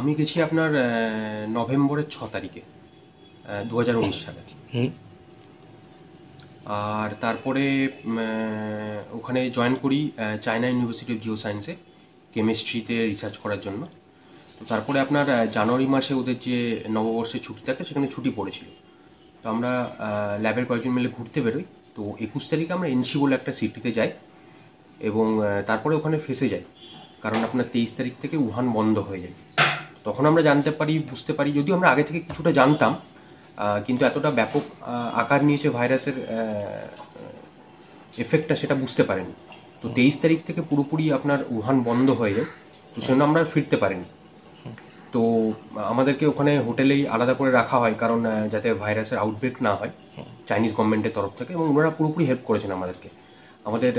আমি গেছি আপনার নভেম্বরের ছ তারিখে দু হাজার উনিশ সালে আর তারপরে ওখানে জয়েন করি চায়না ইউনিভার্সিটি অফ জিও সায়েন্সে কেমিস্ট্রিতে রিসার্চ করার জন্য তো তারপরে আপনার জানুয়ারি মাসে ওদের যে নববর্ষের ছুটি থাকে সেখানে ছুটি পড়েছিল তো আমরা ল্যাবের কয়েকজন মিলে ঘুরতে বেরোই তো একুশ তারিখে আমরা এনসি বলে একটা সিটিতে যাই এবং তারপরে ওখানে ফেসে যাই কারণ আপনার তেইশ তারিখ থেকে উহান বন্ধ হয়ে যায় তখন আমরা জানতে পারি বুঝতে পারি যদিও আমরা আগে থেকে কিছুটা জানতাম কিন্তু এতটা ব্যাপক আকার নিয়েছে ভাইরাসের এফেক্টটা সেটা বুঝতে পারেনি তো তেইশ তারিখ থেকে পুরোপুরি আপনার উহান বন্ধ হয়ে যায় তো সেজন্য আমরা ফিরতে পারিনি তো আমাদেরকে ওখানে হোটেলেই আলাদা করে রাখা হয় কারণ যাতে ভাইরাসের আউটব্রেক না হয় চাইনিজ গভর্নমেন্টের তরফ থেকে এবং ওনারা পুরোপুরি হেল্প করেছেন আমাদেরকে আমাদের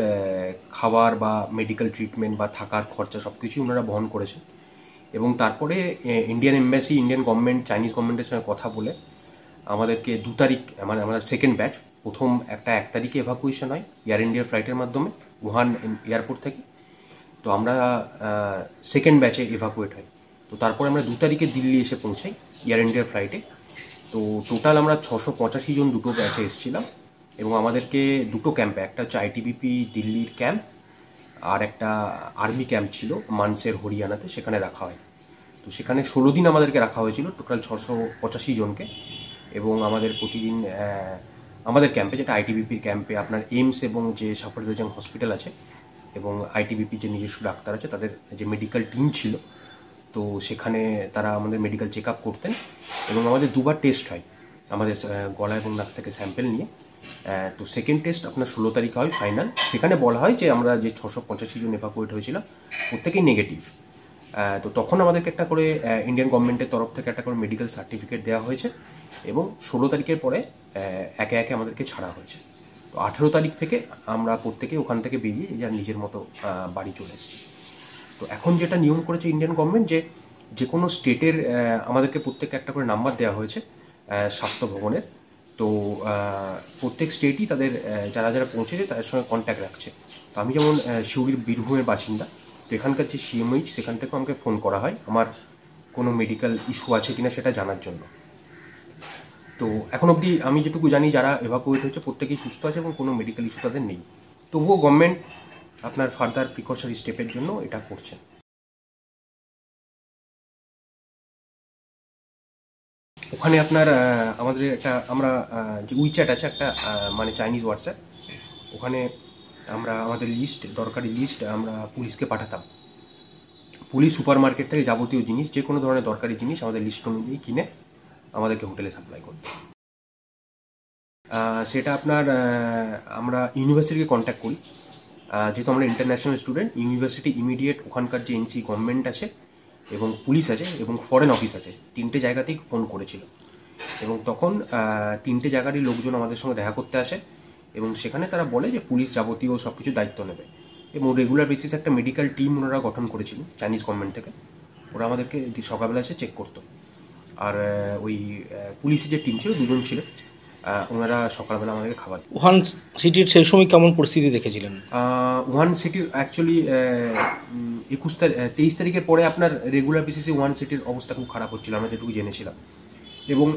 খাবার বা মেডিকেল ট্রিটমেন্ট বা থাকার খরচা সব কিছুই ওনারা বহন করেছেন এবং তারপরে Indian embassy Indian government Chinese গভর্নমেন্টের সঙ্গে কথা বলে আমাদেরকে দু তারিখ মানে আমাদের সেকেন্ড ব্যাচ প্রথম একটা এক তারিখে এভাকুয়েশন হয় এয়ার ইন্ডিয়ার ফ্লাইটের মাধ্যমে উহান এয়ারপোর্ট থেকে তো আমরা সেকেন্ড ব্যাচে এভাকুয়েট হয় তো তারপরে আমরা দু তারিখে দিল্লি এসে পৌঁছাই এয়ার ইন্ডিয়ার ফ্লাইটে তো টোটাল আমরা ছশো পঁচাশি জন দুটো ব্যাচে এসেছিলাম এবং আমাদেরকে দুটো ক্যাম্পে একটা হচ্ছে আইটিবিপি দিল্লির ক্যাম্প আর একটা আর্মি ক্যাম্প ছিল মানসের হরিয়ানাতে সেখানে রাখা হয় তো সেখানে ষোলো দিন আমাদেরকে রাখা হয়েছিল টোটাল ছশো পঁচাশি জনকে এবং আমাদের প্রতিদিন আমাদের ক্যাম্পে যেটা আইটিবিপির ক্যাম্পে আপনার এইমস এবং যে সাফারুলজাং হসপিটাল আছে এবং আইটিবিপির যে নিজস্ব ডাক্তার আছে তাদের যে মেডিকেল টিম ছিল তো সেখানে তারা আমাদের মেডিকেল চেক আপ করতেন এবং আমাদের দুবার টেস্ট হয় আমাদের গলা এবং নাক থেকে স্যাম্পেল নিয়ে তো সেকেন্ড টেস্ট আপনার ষোলো তারিখে হয় ফাইনাল সেখানে বলা হয় যে আমরা যে ছশো পঁচাশি জন এভাকুয়েট হয়েছিল প্রত্যেকেই নেগেটিভ তো তখন আমাদেরকে একটা করে ইন্ডিয়ান গভর্নমেন্টের তরফ থেকে একটা করে মেডিকেল সার্টিফিকেট দেওয়া হয়েছে এবং ষোলো তারিখের পরে একে একে আমাদেরকে ছাড়া হয়েছে তো আঠেরো তারিখ থেকে আমরা প্রত্যেকে ওখান থেকে বেরিয়ে যার নিজের মতো বাড়ি চলে এসেছি তো এখন যেটা নিয়ম করেছে ইন্ডিয়ান গভর্নমেন্ট যে যে কোনো স্টেটের আমাদেরকে প্রত্যেককে একটা করে নাম্বার দেওয়া হয়েছে স্বাস্থ্য ভবনের তো প্রত্যেক স্টেটই তাদের যারা যারা পৌঁছেছে তাদের সঙ্গে কন্ট্যাক্ট রাখছে তো আমি যেমন শিউরির বীরভূমের বাসিন্দা তো এখানকার যে সিএমএইচ সেখান থেকেও আমাকে ফোন করা হয় আমার কোনো মেডিকেল ইস্যু আছে কিনা সেটা জানার জন্য তো এখন অবধি আমি যেটুকু জানি যারা এভাকুয়েট হয়েছে প্রত্যেকেই সুস্থ আছে এবং কোনো মেডিকেল ইস্যু তাদের নেই তবুও গভর্নমেন্ট আপনার ফার্দার প্রিকশনারি স্টেপের জন্য এটা করছেন ওখানে আপনার আমাদের একটা আমরা যে উইচ্যাট আছে একটা মানে চাইনিজ হোয়াটসঅ্যাপ ওখানে আমরা আমাদের লিস্ট দরকারি লিস্ট আমরা পুলিশকে পাঠাতাম পুলিশ সুপার মার্কেট থেকে যাবতীয় জিনিস যে কোনো ধরনের দরকারি জিনিস আমাদের লিস্ট অনুযায়ী কিনে আমাদেরকে হোটেলে সাপ্লাই করত সেটা আপনার আমরা ইউনিভার্সিটিকে কন্ট্যাক্ট করি যেহেতু আমরা ইন্টারন্যাশনাল স্টুডেন্ট ইউনিভার্সিটি ইমিডিয়েট ওখানকার যে এনসি গভর্নমেন্ট আছে এবং পুলিশ আছে এবং ফরেন অফিস আছে তিনটে জায়গাতেই ফোন করেছিল এবং তখন তিনটে জায়গারই লোকজন আমাদের সঙ্গে দেখা করতে আসে এবং সেখানে তারা বলে যে পুলিশ যাবতীয় সব কিছু দায়িত্ব নেবে এবং রেগুলার বেসিস একটা মেডিকেল টিম ওনারা গঠন করেছিল চাইনিজ গভর্নমেন্ট থেকে ওরা আমাদেরকে সকালবেলা এসে চেক করতো আর ওই পুলিশের যে টিম ছিল দুজন ছিল ওনারা সকালবেলা আমাদেরকে খাবার ওয়ান সিটির সেই সময় কেমন পরিস্থিতি দেখেছিলেন ওয়ান সিটি অ্যাকচুয়ালি একুশ তারিখ তেইশ তারিখের পরে আপনার রেগুলার বেসিসে ওয়ান সিটির অবস্থা খুব খারাপ হচ্ছিল আমরা যেটুকু জেনেছিলাম এবং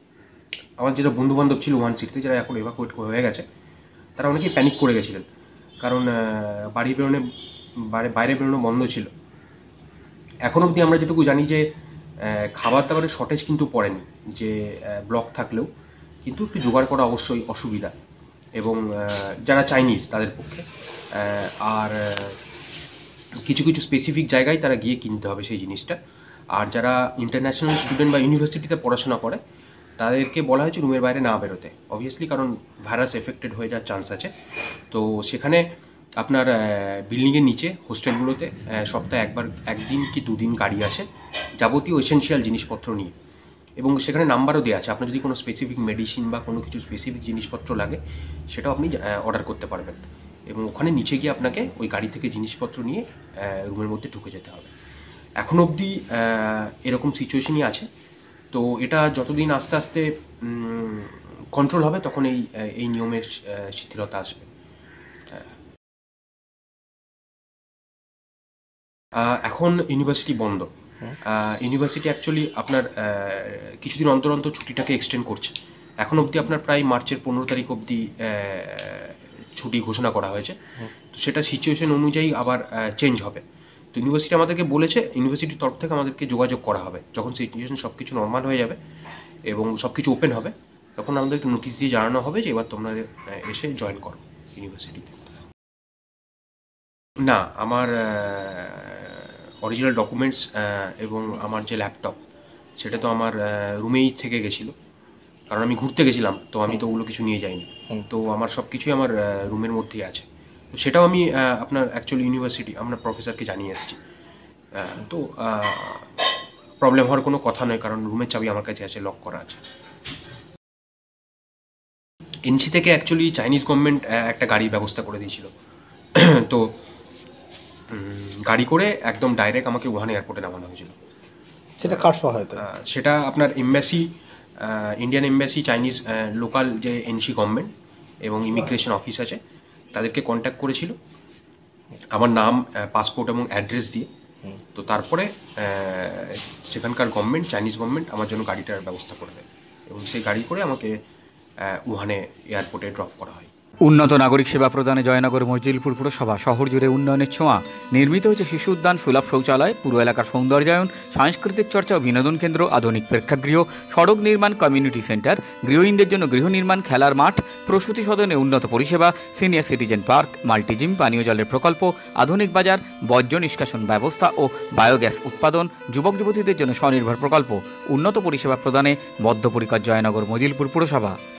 আমার যেটা বন্ধুবান্ধব ছিল ওয়ান সিটিতে যারা এখন এভাকুয়েট হয়ে গেছে তারা অনেকেই প্যানিক করে গেছিলেন কারণ বাড়ি বেরোনো বাইরে বেরোনো বন্ধ ছিল এখন অবধি আমরা যেটুকু জানি যে খাবার দাবারের শর্টেজ কিন্তু পড়েনি যে ব্লক থাকলেও কিন্তু একটু জোগাড় করা অবশ্যই অসুবিধা এবং যারা চাইনিজ তাদের পক্ষে আর কিছু কিছু স্পেসিফিক জায়গায় তারা গিয়ে কিনতে হবে সেই জিনিসটা আর যারা ইন্টারন্যাশনাল স্টুডেন্ট বা ইউনিভার্সিটিতে পড়াশোনা করে তাদেরকে বলা হয়েছে রুমের বাইরে না বেরোতে অবভিয়াসলি কারণ ভাইরাস এফেক্টেড হয়ে যাওয়ার চান্স আছে তো সেখানে আপনার বিল্ডিংয়ের নিচে হোস্টেলগুলোতে সপ্তাহে একবার একদিন কি দুদিন গাড়ি আসে যাবতীয় এসেন্সিয়াল জিনিসপত্র নিয়ে এবং সেখানে নাম্বারও দেওয়া আছে আপনার যদি কোনো স্পেসিফিক মেডিসিন বা কোনো কিছু স্পেসিফিক জিনিসপত্র লাগে সেটাও আপনি অর্ডার করতে পারবেন এবং ওখানে নিচে গিয়ে আপনাকে ওই গাড়ি থেকে জিনিসপত্র নিয়ে রুমের মধ্যে ঢুকে যেতে হবে এখন অবধি এরকম সিচুয়েশনই আছে তো এটা যতদিন আস্তে আস্তে কন্ট্রোল হবে তখন এই এই নিয়মের শিথিলতা আসবে এখন ইউনিভার্সিটি বন্ধ ইউনিভার্সিটি অ্যাকচুয়ালি আপনার কিছুদিন অন্তর অন্তর ছুটিটাকে এক্সটেন্ড করছে এখন অবধি আপনার প্রায় মার্চের পনেরো তারিখ অবধি ছুটি ঘোষণা করা হয়েছে তো সেটা সিচুয়েশন অনুযায়ী আবার চেঞ্জ হবে তো ইউনিভার্সিটি আমাদেরকে বলেছে ইউনিভার্সিটির তরফ থেকে আমাদেরকে যোগাযোগ করা হবে যখন সিচুয়েশন সব কিছু নর্মাল হয়ে যাবে এবং সব কিছু ওপেন হবে তখন আমাদেরকে নোটিশ দিয়ে জানানো হবে যে এবার তোমরা এসে জয়েন করো ইউনিভার্সিটিতে না আমার অরিজিনাল ডকুমেন্টস uh, এবং আমার যে ল্যাপটপ সেটা তো আমার রুমেই uh, থেকে গেছিলো কারণ আমি ঘুরতে গেছিলাম তো আমি তো ওগুলো কিছু নিয়ে যাইনি তো আমার সব কিছুই আমার রুমের uh, মধ্যেই আছে তো সেটাও আমি আপনার অ্যাকচুয়ালি ইউনিভার্সিটি আপনার প্রফেসরকে জানিয়ে এসেছি তো প্রবলেম হওয়ার কোনো কথা নয় কারণ রুমের চাবি আমার কাছে আছে লক করা আছে এনসি থেকে অ্যাকচুয়ালি চাইনিজ গভর্নমেন্ট একটা গাড়ির ব্যবস্থা করে দিয়েছিল তো গাড়ি করে একদম ডাইরেক্ট আমাকে ওহান এয়ারপোর্টে নামানো হয়েছিল সেটা কার সহায়তা সেটা আপনার embassy Indian embassy Chinese local যে এনসি গভর্নমেন্ট এবং ইমিগ্রেশন অফিস আছে তাদেরকে কন্ট্যাক্ট করেছিল আমার নাম পাসপোর্ট এবং অ্যাড্রেস দিয়ে তো তারপরে সেখানকার গভর্নমেন্ট চাইনিজ গভর্নমেন্ট আমার জন্য গাড়িটার ব্যবস্থা করে দেয় এবং সেই গাড়ি করে আমাকে উহানে এয়ারপোর্টে ড্রপ করা হয় উন্নত নাগরিক সেবা প্রদানে জয়নগর মজিলপুর পুরসভা শহর জুড়ে উন্নয়নের ছোঁয়া নির্মিত হয়েছে শিশু উদ্যান সুলভ শৌচালয় পুরো এলাকার সৌন্দর্যায়ন সাংস্কৃতিক চর্চা ও বিনোদন কেন্দ্র আধুনিক প্রেক্ষাগৃহ সড়ক নির্মাণ কমিউনিটি সেন্টার গৃহহীনদের জন্য গৃহ নির্মাণ খেলার মাঠ প্রসূতি সদনে উন্নত পরিষেবা সিনিয়র সিটিজেন পার্ক মাল্টিজিম পানীয় জলের প্রকল্প আধুনিক বাজার বর্জ্য নিষ্কাশন ব্যবস্থা ও বায়োগ্যাস উৎপাদন যুবক যুবতীদের জন্য স্বনির্ভর প্রকল্প উন্নত পরিষেবা প্রদানে বদ্ধপরিকর জয়নগর মজিলপুর পুরসভা